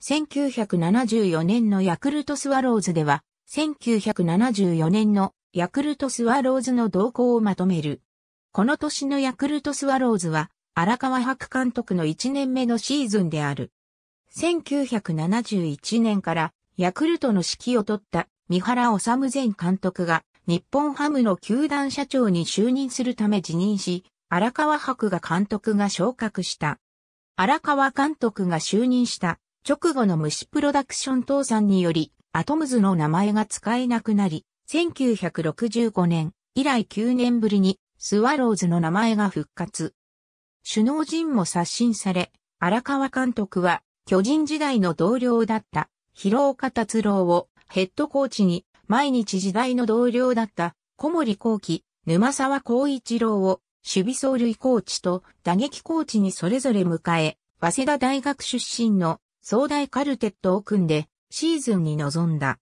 1974年のヤクルトスワローズでは、1974年のヤクルトスワローズの動向をまとめる。この年のヤクルトスワローズは、荒川博監督の1年目のシーズンである。1971年からヤクルトの指揮を取った三原治前監督が日本ハムの球団社長に就任するため辞任し、荒川博が監督が昇格した。荒川監督が就任した直後の虫プロダクション倒産により、アトムズの名前が使えなくなり、1965年以来9年ぶりにスワローズの名前が復活。首脳陣も刷新され、荒川監督は巨人時代の同僚だった広岡達郎をヘッドコーチに毎日時代の同僚だった小森幸輝、沼沢幸一郎を守備走塁コーチと打撃コーチにそれぞれ迎え、早稲田大学出身の壮大カルテットを組んでシーズンに臨んだ。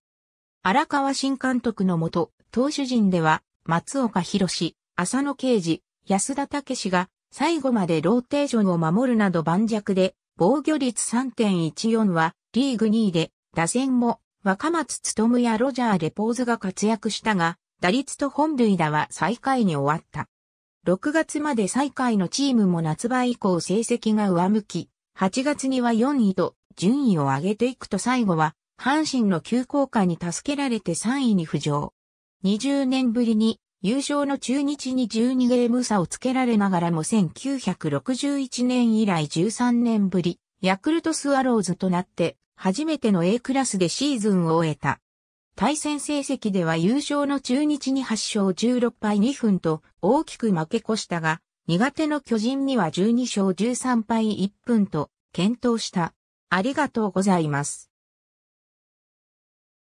荒川新監督のもと、投手陣では松岡博浅野啓治、安田武が最後までローテーションを守るなど盤石で、防御率3.14はリーグ2位で、打線も若松務やロジャー・レポーズが活躍したが、打率と本塁打は最下位に終わった。6月まで最下位のチームも夏場以降成績が上向き、8月には4位と順位を上げていくと最後は、阪神の急降下に助けられて3位に浮上。20年ぶりに優勝の中日に12ゲーム差をつけられながらも1961年以来13年ぶり、ヤクルトスワローズとなって初めての A クラスでシーズンを終えた。対戦成績では優勝の中日に8勝16敗2分と大きく負け越したが、苦手の巨人には12勝13敗1分と検討した。ありがとうございます。